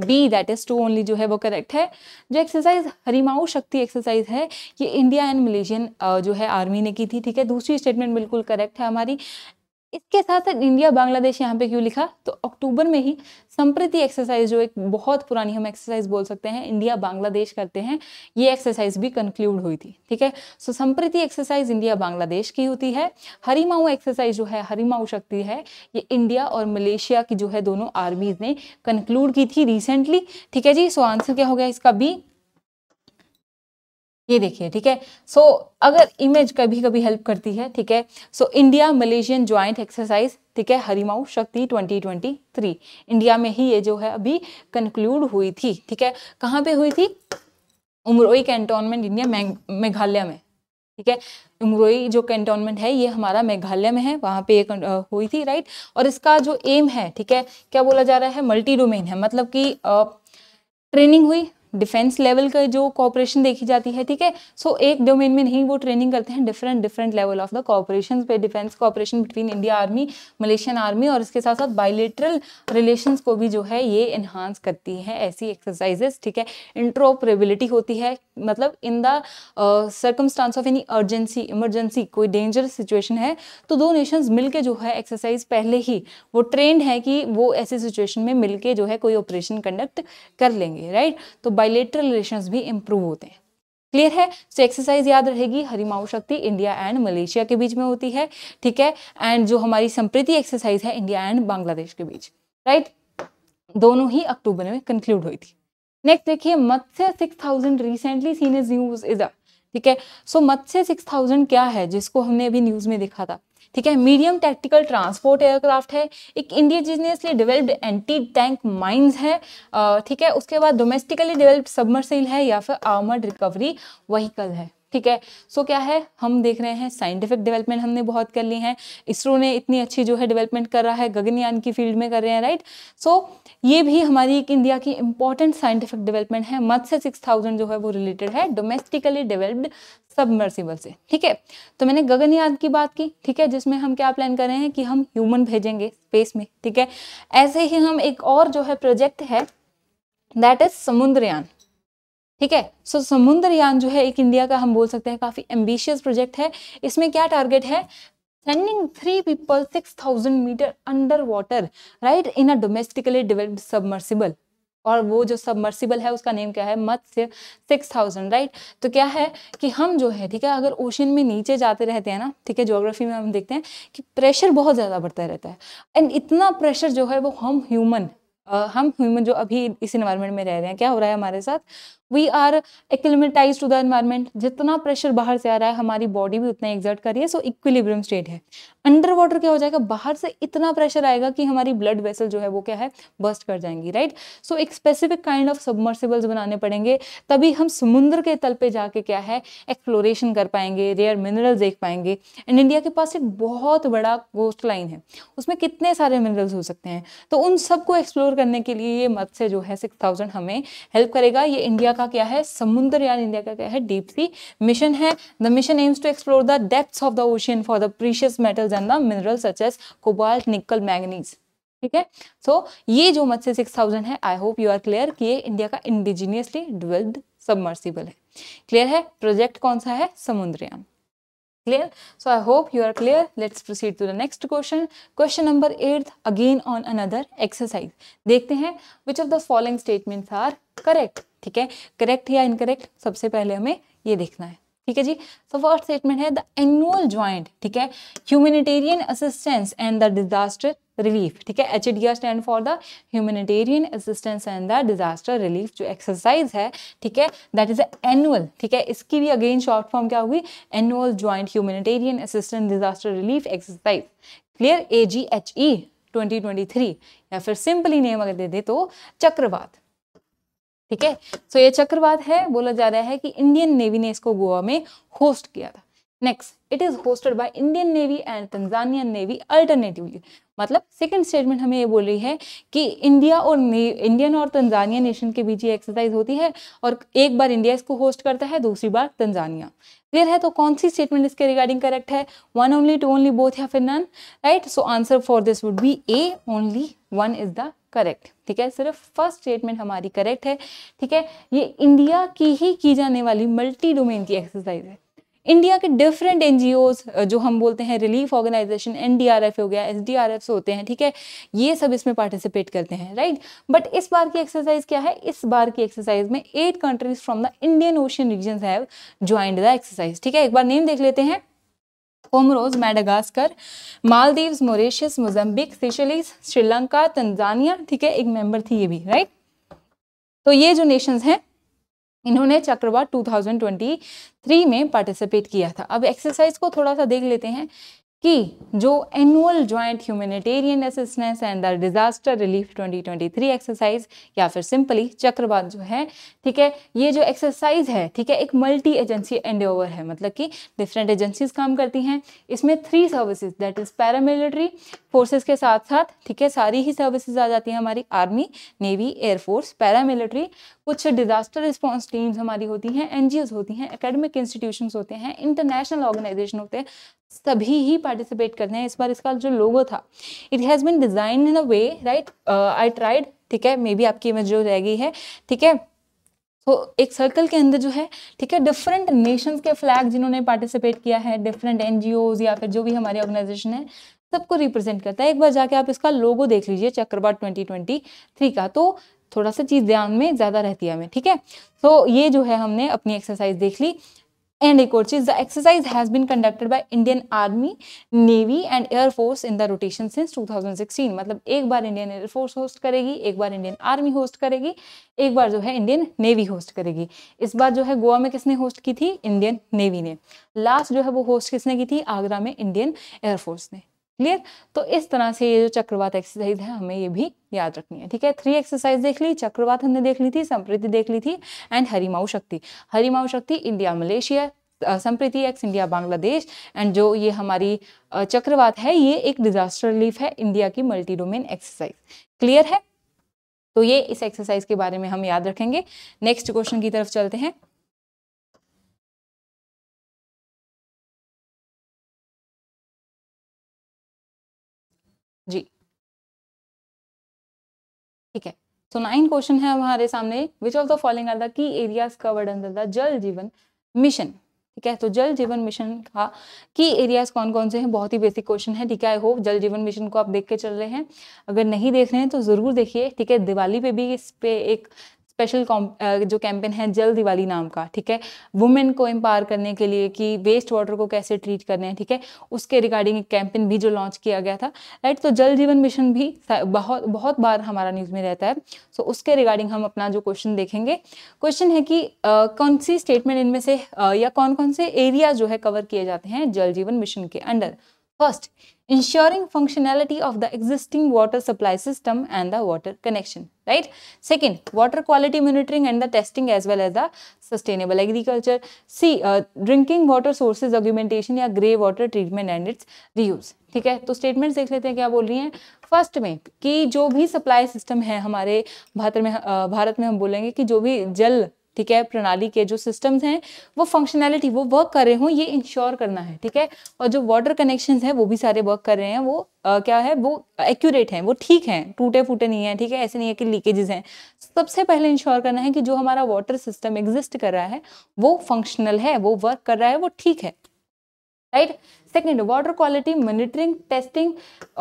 B that is two only जो है वो करेक्ट है जो एक्सरसाइज हरिमाऊ शक्ति एक्सरसाइज है ये इंडिया एंड मलेशियन जो है आर्मी ने की थी ठीक है दूसरी स्टेटमेंट बिल्कुल करेक्ट है हमारी इसके साथ साथ इंडिया बांग्लादेश यहाँ पे क्यों लिखा तो अक्टूबर में ही संप्रति एक्सरसाइज जो एक बहुत पुरानी हम एक्सरसाइज बोल सकते हैं इंडिया बांग्लादेश करते हैं ये एक्सरसाइज भी कंक्लूड हुई थी ठीक है सो संप्रति एक्सरसाइज इंडिया बांग्लादेश की होती है हरिमाऊ एक्सरसाइज जो है हरिमाऊ शक्ति है ये इंडिया और मलेशिया की जो है दोनों आर्मीज ने कंक्लूड की थी रिसेंटली ठीक है जी सो आंसर क्या हो गया इसका बी ये देखिए ठीक है सो अगर इमेज कभी कभी हेल्प करती है ठीक है so India Malaysian joint exercise ठीक है हरिमाऊ शक्ति 2023 इंडिया में ही ये जो है अभी कंक्लूड हुई थी ठीक है कहाँ पे हुई थी उमरोई कैंटोनमेंट इंडिया मेघालय में ठीक है उमरोई जो कैंटोनमेंट है ये हमारा मेघालय में है वहाँ पे एक हुई थी राइट और इसका जो एम है ठीक है क्या बोला जा रहा है मल्टी डोमेन है मतलब कि ट्रेनिंग हुई डिफेंस लेवल का जो कॉपरेशन देखी जाती है ठीक है सो एक डोमेन में नहीं वो ट्रेनिंग करते हैं different different level of the cooperation पे defence cooperation between India army Malaysian army और इसके साथ साथ बायोलेटरल रिलेशंस को भी जो है ये इन्हांस करती है ऐसी एक्सरसाइजेस ठीक है इंट्रोपरेबिलिटी होती है मतलब in the circumstances of any urgency emergency कोई डेंजरस सिचुएशन है तो दो नेशन मिल जो है एक्सरसाइज पहले ही वो ट्रेंड है कि वो ऐसी सिचुएशन में मिल जो है कोई ऑपरेशन कंडक्ट कर लेंगे राइट तो बाइलेटरल रिलेशन भी इम्प्रूव होते हैं क्लियर है सो एक्सरसाइज याद रहेगी हरिमाओ शक्ति इंडिया एंड मलेशिया के बीच में होती है ठीक है एंड जो हमारी संप्रीति एक्सरसाइज है इंडिया एंड बांग्लादेश के बीच राइट दोनों ही अक्टूबर में कंक्लूड हुई थी नेक्स्ट देखिए Matsya six thousand recently seen is news is a ठीक है सो मत्स्य सिक्स थाउजेंड क्या है जिसको हमने अभी न्यूज में देखा था ठीक है मीडियम टैक्टिकल ट्रांसपोर्ट एयरक्राफ्ट है एक indigenously developed anti tank mines है ठीक है उसके बाद डोमेस्टिकली डेवलप्ड सबमर्सिल है या फिर आर्मर्ड रिकवरी वहीकल है ठीक है सो क्या है हम देख रहे हैं साइंटिफिक डेवलपमेंट हमने बहुत कर ली है इसरो ने इतनी अच्छी जो है डेवलपमेंट कर रहा है गगनयान की फील्ड में कर रहे हैं राइट सो ये भी हमारी एक इंडिया की इंपॉर्टेंट साइंटिफिक डेवलपमेंट है से सिक्स थाउजेंड जो है वो रिलेटेड है डोमेस्टिकली डेवलप्ड सबमर्सिबल से ठीक है तो मैंने गगनयान की बात की ठीक है जिसमें हम क्या प्लान कर रहे हैं कि हम ह्यूमन भेजेंगे स्पेस में ठीक है ऐसे ही हम एक और जो है प्रोजेक्ट है दैट इज समुद्रयान ठीक है सो यान जो है एक इंडिया का हम बोल सकते हैं काफ़ी एम्बिशियस प्रोजेक्ट है इसमें क्या टारगेट है three people six thousand metre under water right in a domestically developed submersible और वो जो सबमर्सिबल है उसका नेम क्या है मत्स्य सिक्स थाउजेंड राइट तो क्या है कि हम जो है ठीक है अगर ओशन में नीचे जाते रहते हैं ना ठीक है ज्योग्राफी में हम देखते हैं कि प्रेशर बहुत ज़्यादा बढ़ता रहता है एंड इतना प्रेशर जो है वो हम ह्यूमन हम ह्यूमन जो अभी इस इन्वायरमेंट में रह रहे हैं क्या हो रहा है हमारे साथ we are acclimatise to the environment जितना प्रेशर बाहर से आ रहा है हमारी बॉडी भी उतना एग्जर्ट कर रही है सो इक्विलिब्रियम स्टेट है अंडर वाटर क्या हो जाएगा बाहर से इतना प्रेशर आएगा कि हमारी ब्लड वेसल जो है वो क्या है बस्ट कर जाएंगी राइट सो so, एक स्पेसिफिक काइंड ऑफ सबमर्सिबल्स बनाने पड़ेंगे तभी हम समुद्र के तल पे जाके क्या है एक्सप्लोरेशन कर पाएंगे रेयर मिनरल्स देख पाएंगे एंड इंडिया के पास एक बहुत बड़ा कोस्ट लाइन है उसमें कितने सारे मिनरल्स हो सकते हैं तो उन सबको एक्सप्लोर करने के लिए ये मत से जो है सिक्स हमें हेल्प करेगा ये इंडिया इंडिया का क्या है समुद्र यान इंडिया का क्या है डीप सी मिशन है the mission aims to explore the depth of the ocean for the precious metals and the mineral such as cobalt nickel manganese ठीक है सो so, ये जो मत्स्य सिक्स थाउजेंड है I hope you are clear कि ये India का indigenously developed submersible है clear है प्रोजेक्ट कौन सा है समुद्र यान clear so i hope you are clear let's proceed to the next question question number 8 again on another exercise dekhte hain which of the following statements are correct ठीक है correct या incorrect सबसे पहले हमें ये देखना है ठीक है जी सो फर्स्ट स्टेटमेंट है द एनुअल ज्वाइंट ठीक है humanitarian assistance and the disaster relief ठीक है H D R stand for the humanitarian assistance and the disaster relief जो एक्सरसाइज है ठीक है दैट इज एनुअल ठीक है इसकी भी अगेन शॉर्ट फॉर्म क्या हुई annual joint humanitarian assistance disaster relief exercise clear A G H E twenty twenty three या फिर सिंपली नेम अगर दे दे तो चक्रवात ठीक है सो ये चक्रवात है बोला जा रहा है कि इंडियन नेवी ने इसको गोवा में होस्ट किया था next it is hosted by Indian navy and Tanzanian navy alternatively मतलब सेकंड स्टेटमेंट हमें ये बोल रही है कि इंडिया और इंडियन और तंजानिया नेशन के बीच ये एक्सरसाइज होती है और एक बार इंडिया इसको होस्ट करता है दूसरी बार तंजानिया क्लियर है तो कौन सी स्टेटमेंट इसके रिगार्डिंग करेक्ट है one only two only both या फिर none right so answer for this would be A only one is the correct ठीक है सिर्फ फर्स्ट स्टेटमेंट हमारी करेक्ट है ठीक है ये इंडिया की ही की जाने वाली मल्टी डोमेन की एक्सरसाइज है इंडिया के डिफरेंट एन जो हम बोलते हैं रिलीफ ऑर्गेनाइजेशन एन हो गया एस होते हैं ठीक है ये सब इसमें पार्टिसिपेट करते हैं राइट बट इस बार की एक्सरसाइज क्या है इस बार की एक्सरसाइज में eight countries from the Indian ocean region have joined the exercise ठीक है एक बार नेम देख लेते हैं Comoros Madagascar Maldives Mauritius Mozambique Seychelles Sri Lanka Tanzania ठीक है एक मेंबर थी ये भी राइट तो ये जो नेशंस हैं इन्होंने चक्रवात 2023 में पार्टिसिपेट किया था अब एक्सरसाइज को थोड़ा सा देख लेते हैं कि जो annual joint humanitarian assistance and the disaster relief 2023 exercise या फिर सिंपली चक्रवात जो है ठीक है ये जो एक्सरसाइज है ठीक है एक मल्टी एजेंसी एंड है मतलब कि डिफरेंट एजेंसीज काम करती हैं इसमें three services that is paramilitary forces के साथ साथ ठीक है सारी ही सर्विसेज आ जाती हैं हमारी आर्मी नेवी एयरफोर्स पैरामिलिट्री कुछ डिज़ास्टर रिस्पॉन्स टीम्स हमारी होती हैं एन होती हैं अकेडमिक इंस्टीट्यूशन होते हैं इंटरनेशनल ऑर्गेनाइजेशन होते हैं सभी ही पार्टिसिपेट करते हैं इस बार इसका जो लोगो था it has been design in a way right I tried ठीक है मे बी आपकी इमेज जो गई है ठीक है तो एक सर्कल के अंदर जो है ठीक है डिफरेंट नेशंस के फ्लैग जिन्होंने पार्टिसिपेट किया है डिफरेंट एन या फिर जो भी हमारे ऑर्गेनाइजेशन है सबको रिप्रेजेंट करता है एक बार जाके आप इसका लोगो देख लीजिए चक्रवाट ट्वेंटी का तो थोड़ा सा चीज़ ध्यान में ज़्यादा रहती है हमें ठीक है तो ये जो है हमने अपनी एक्सरसाइज देख ली एंड एक और चीज़ the exercise has been conducted by Indian army navy and air force in the rotation since 2016 मतलब एक बार इंडियन एयरफोर्स होस्ट करेगी एक बार इंडियन आर्मी होस्ट करेगी एक बार जो है इंडियन नेवी होस्ट करेगी इस बार जो है गोवा में किसने होस्ट की थी इंडियन नेवी ने लास्ट जो है वो होस्ट किसने की थी आगरा में इंडियन एयरफोर्स ने क्लियर तो इस तरह से ये जो चक्रवात एक्सरसाइज है हमें ये भी याद रखनी है ठीक है थ्री एक्सरसाइज देख ली चक्रवात हमने देख ली थी संप्रति देख ली थी and हरिमाऊ Shakti Harimau Shakti India Malaysia Sampriti ex India Bangladesh and जो ये हमारी चक्रवात है ये एक डिजास्टर रिलीफ है इंडिया की मल्टी डोमेन एक्सरसाइज क्लियर है तो ये इस एक्सरसाइज के बारे में हम याद रखेंगे नेक्स्ट क्वेश्चन की तरफ चलते हैं जी ठीक है सो नाइन क्वेश्चन है हमारे सामने which of the following are the key areas covered अंदर द जल जीवन मिशन ठीक है तो जल जीवन मिशन का की एरियाज कौन कौन से हैं बहुत ही बेसिक क्वेश्चन है ठीक है आई होप जल जीवन मिशन को आप देख के चल रहे हैं अगर नहीं देख रहे हैं तो ज़रूर देखिए ठीक है दिवाली पे भी इस पे एक स्पेशल uh, जो कैंपेन है जल दिवाली नाम का ठीक है वुमेन को एम्पावर करने के लिए कि वेस्ट वाटर को कैसे ट्रीट करने हैं ठीक है उसके रिगार्डिंग एक कैंपेन भी जो लॉन्च किया गया था राइट तो जल जीवन मिशन भी बहुत बहुत बार हमारा न्यूज़ में रहता है सो so, उसके रिगार्डिंग हम अपना जो क्वेश्चन देखेंगे क्वेश्चन है कि आ, uh, कौन सी स्टेटमेंट इनमें से आ, uh, या कौन कौन से एरिया जो है कवर किए जाते हैं जल जीवन मिशन के under first ensuring functionality of the existing water supply system and the water connection right second water quality monitoring and the testing as well as the sustainable agriculture see uh, drinking water sources augmentation या grey water treatment and its reuse ठीक है तो statements देख लेते हैं क्या बोल रही हैं फर्स्ट में कि जो भी सप्लाई सिस्टम है हमारे भारत में भारत में हम बोलेंगे कि जो भी जल ठीक है प्रणाली के जो सिस्टम्स हैं वो फंक्शनैलिटी वो वर्क कर रहे हों ये इंश्योर करना है ठीक है और जो वाटर कनेक्शंस हैं वो भी सारे वर्क कर रहे हैं वो आ, क्या है वो एक्यूरेट हैं वो ठीक हैं टूटे फूटे नहीं हैं ठीक है ऐसे नहीं है कि लीकेजेस हैं सबसे पहले इंश्योर करना है कि जो हमारा वाटर सिस्टम एग्जिस्ट कर रहा है वो फंक्शनल है वो वर्क कर रहा है वो ठीक है right second water quality monitoring testing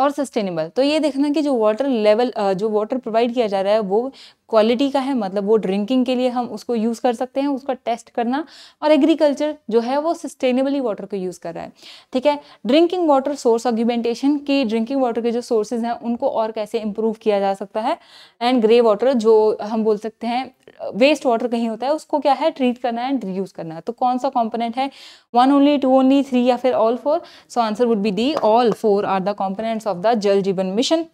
और सस्टेनेबल तो ये देखना कि जो वाटर लेवल जो वाटर प्रोवाइड किया जा रहा है वो क्वालिटी का है मतलब वो ड्रिंकिंग के लिए हम उसको यूज़ कर सकते हैं उसका टेस्ट करना और एग्रीकल्चर जो है वो सस्टेनेबली वाटर को यूज़ कर रहा है ठीक है ड्रिंकिंग वाटर सोर्स ऑक्यूमेंटेशन की ड्रिंकिंग वाटर के जो सोर्सेज हैं उनको और कैसे इम्प्रूव किया जा सकता है एंड ग्रे वाटर जो हम बोल सकते हैं वेस्ट वाटर कहीं होता है उसको क्या है ट्रीट करना है एंड रियूज़ करना है तो कौन सा कॉम्पोनेंट है one only two only three या फिर all four so answer would be the all four are the components of the Jal Jeevan mission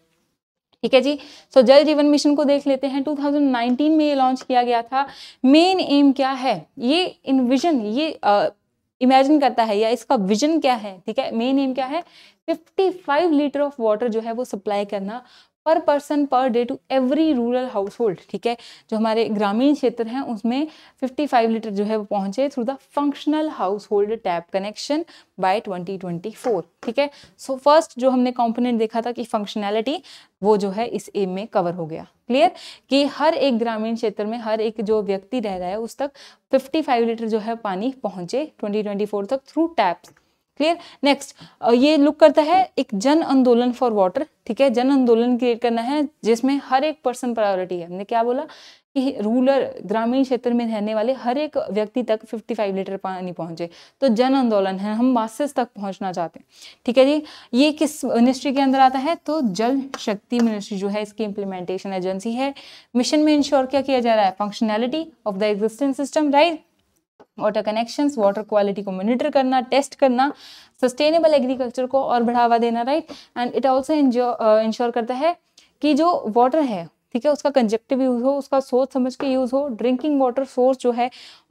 ठीक है जी सो so, जल जीवन मिशन को देख लेते हैं 2019 में ये लॉन्च किया गया था मेन एम क्या है ये इनविजन ये इमेजिन uh, करता है या इसका विजन क्या है ठीक है मेन एम क्या है 55 लीटर ऑफ वाटर जो है वो सप्लाई करना per person per day to every rural household ठीक है जो हमारे ग्रामीण क्षेत्र हैं उसमें 55 लीटर जो है वो पहुंचे through the functional household tap connection by 2024 ठीक है सो फर्स्ट जो हमने कंपोनेंट देखा था कि फंक्शनैलिटी वो जो है इस एम में कवर हो गया क्लियर कि हर एक ग्रामीण क्षेत्र में हर एक जो व्यक्ति रह रहा है उस तक 55 लीटर जो है पानी पहुंचे 2024 तक थ्रू टैप्स क्लियर नेक्स्ट ये लुक करता है एक जन आंदोलन फॉर वाटर ठीक है जन आंदोलन क्रिएट करना है जिसमें हर एक पर्सन प्रायोरिटी है हमने क्या बोला कि रूरल ग्रामीण क्षेत्र में रहने वाले हर एक व्यक्ति तक 55 लीटर पानी पहुंचे तो जन आंदोलन है हम मासेस तक पहुंचना चाहते हैं ठीक है जी ये किस मिनिस्ट्री के अंदर आता है तो जल शक्ति मिनिस्ट्री जो है इसकी इंप्लीमेंटेशन एजेंसी है मिशन में इंश्योर क्या किया जा रहा है functionality of the existing system right water connections water quality को मॉनिटर करना टेस्ट करना सस्टेनेबल एग्रीकल्चर को और बढ़ावा देना right and it also ensure करता है कि जो वाटर है ठीक है उसका कंजेक्टिव यूज़ हो उसका सोच समझ के यूज़ हो ड्रिंकिंग वाटर सोर्स जो है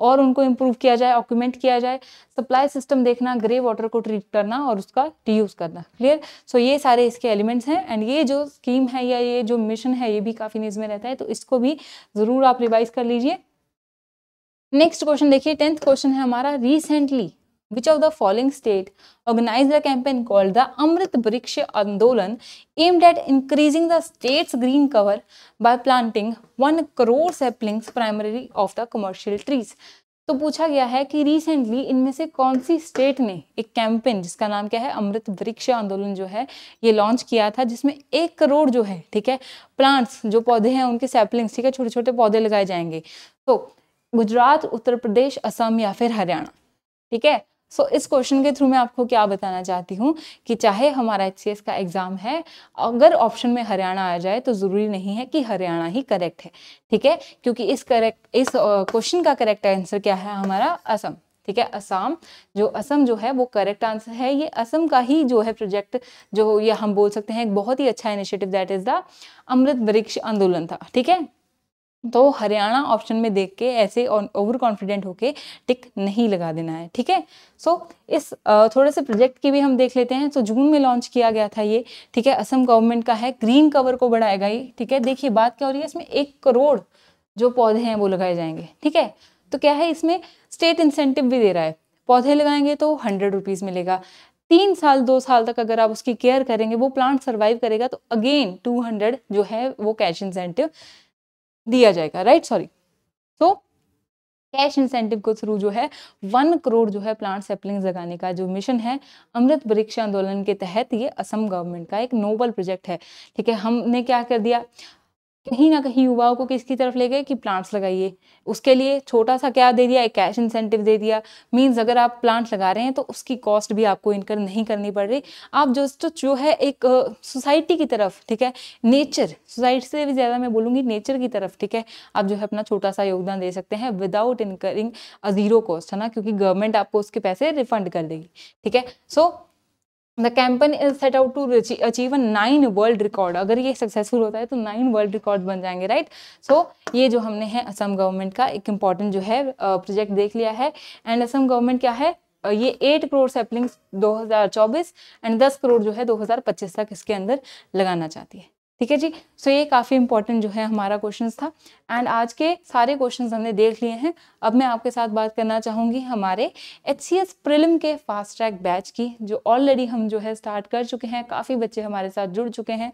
और उनको इम्प्रूव किया जाए ऑक्यूमेंट किया जाए सप्लाई सिस्टम देखना ग्रे वाटर को ट्रीट करना और उसका रीयूज़ करना क्लियर सो so, ये सारे इसके एलिमेंट्स हैं एंड ये जो स्कीम है या ये जो मिशन है ये भी काफ़ी न्यूज़ में रहता है तो इसको भी ज़रूर आप रिवाइज कर लीजिए नेक्स्ट क्वेश्चन देखिए टेंथ क्वेश्चन है हमारा recently which of the following state organize the campaign called the Amrit Vriksh Andolan aimed at increasing the state's green cover by planting one crore saplings primary of the commercial trees तो पूछा गया है कि recently इनमें से कौन सी स्टेट ने एक कैंपेन जिसका नाम क्या है अमृत वृक्ष आंदोलन जो है ये लॉन्च किया था जिसमें एक करोड़ जो है ठीक है प्लांट्स जो पौधे हैं उनके सैपलिंग्स ठीक है छोटे छोटे पौधे लगाए जाएंगे तो गुजरात उत्तर प्रदेश असम या फिर हरियाणा ठीक है सो इस क्वेश्चन के थ्रू मैं आपको क्या बताना चाहती हूँ कि चाहे हमारा एच का एग्ज़ाम है अगर ऑप्शन में हरियाणा आ जाए तो ज़रूरी नहीं है कि हरियाणा ही करेक्ट है ठीक है क्योंकि इस करेक्ट इस क्वेश्चन का करेक्ट आंसर क्या है हमारा असम ठीक है असम जो असम जो है वो करेक्ट आंसर है ये असम का ही जो है प्रोजेक्ट जो ये हम बोल सकते हैं एक बहुत ही अच्छा initiative that is the Amrit Vriksh Andolan था ठीक है तो हरियाणा ऑप्शन में देख के ऐसे ओवर कॉन्फिडेंट होके टिक नहीं लगा देना है ठीक है सो इस थोड़े से प्रोजेक्ट की भी हम देख लेते हैं तो जून में लॉन्च किया गया था ये ठीक है असम गवर्नमेंट का है ग्रीन कवर को बढ़ाएगा ये ठीक है देखिए बात क्या हो रही है इसमें एक करोड़ जो पौधे हैं वो लगाए जाएंगे ठीक है तो क्या है इसमें स्टेट इंसेंटिव भी दे रहा है पौधे लगाएंगे तो हंड्रेड रुपीज़ मिलेगा तीन साल दो साल तक अगर आप उसकी केयर करेंगे वो प्लांट सर्वाइव करेगा तो अगेन टू हंड्रेड जो है वो कैश इंसेंटिव दिया जाएगा right sorry so cash incentive के थ्रू जो है वन करोड़ जो है प्लांट सेपलिंग लगाने का जो मिशन है अमृत वृक्ष आंदोलन के तहत ये असम गवर्नमेंट का एक नोबल प्रोजेक्ट है ठीक है हमने क्या कर दिया कहीं ना कहीं युवाओं को किसकी तरफ ले गए कि प्लांट्स लगाइए उसके लिए छोटा सा क्या दे दिया एक कैश इंसेंटिव दे दिया मीन्स अगर आप प्लांट लगा रहे हैं तो उसकी कॉस्ट भी आपको इनकर नहीं करनी पड़ रही आप जस्ट तो जो है एक सोसाइटी की तरफ ठीक है नेचर सोसाइटी से भी ज़्यादा मैं बोलूँगी नेचर की तरफ ठीक है आप जो है अपना छोटा सा योगदान दे सकते हैं without incurring a zero cost है ना क्योंकि गवर्नमेंट आपको उसके पैसे रिफंड कर देगी ठीक है so so, the campaign is set out to achieve a nine world record अगर ये सक्सेसफुल होता है तो नाइन वर्ल्ड रिकॉर्ड बन जाएंगे राइट सो so, ये जो हमने है असम गवर्नमेंट का एक इम्पॉर्टेंट जो है प्रोजेक्ट देख लिया है एंड असम गवर्नमेंट क्या है ये eight crore saplings 2024 and 10 crore जो है 2025 तक इसके अंदर लगाना चाहती है ठीक है जी सो so, ये काफ़ी इंपॉर्टेंट जो है हमारा क्वेश्चन था एंड आज के सारे क्वेश्चन हमने देख लिए हैं अब मैं आपके साथ बात करना चाहूँगी हमारे एच सी एस के फास्ट ट्रैक बैच की जो ऑलरेडी हम जो है स्टार्ट कर चुके हैं काफ़ी बच्चे हमारे साथ जुड़ चुके हैं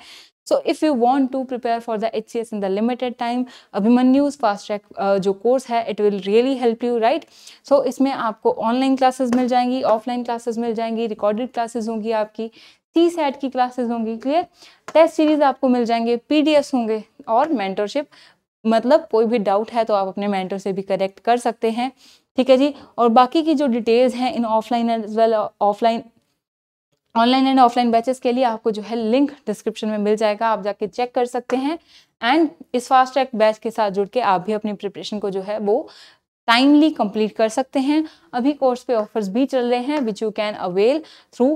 so if you want to prepare for the H C S in the limited time Abhimanyu's fast track जो कोर्स है it will really help you right so इसमें आपको ऑनलाइन क्लासेस मिल जाएंगी ऑफलाइन क्लासेस मिल जाएंगी रिकॉर्डेड क्लासेस होंगी आपकी तीस add की क्लासेस होंगी क्लियर टेस्ट सीरीज आपको मिल जाएंगे पीडीएस होंगे और मेंटरशिप मतलब कोई भी डाउट है तो आप अपने मेंटर से भी करेक्ट कर सकते हैं ठीक है जी और बाकी की जो डिटेल्स हैं in offline as well offline online and offline batches के लिए आपको जो है लिंक डिस्क्रिप्शन में मिल जाएगा आप जाके चेक कर सकते हैं एंड इस फास्ट ट्रैक बैच के साथ जुड़ के आप भी अपनी प्रिपरेशन को जो है वो टाइमली कंप्लीट कर सकते हैं अभी कोर्स पे ऑफर्स भी चल रहे हैं which you can avail through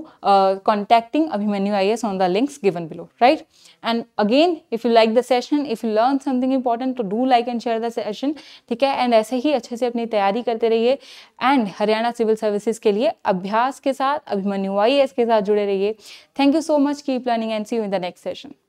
contacting Abhimanyu I S on the links given below right and again if you like the session if you learn something important to do like and share the session ठीक है and ऐसे ही अच्छे से अपनी तैयारी करते रहिए and Haryana civil services के लिए अभ्यास के साथ अभिमन्यू आई एस के साथ जुड़े रहिए thank you so much keep learning and see you in the next session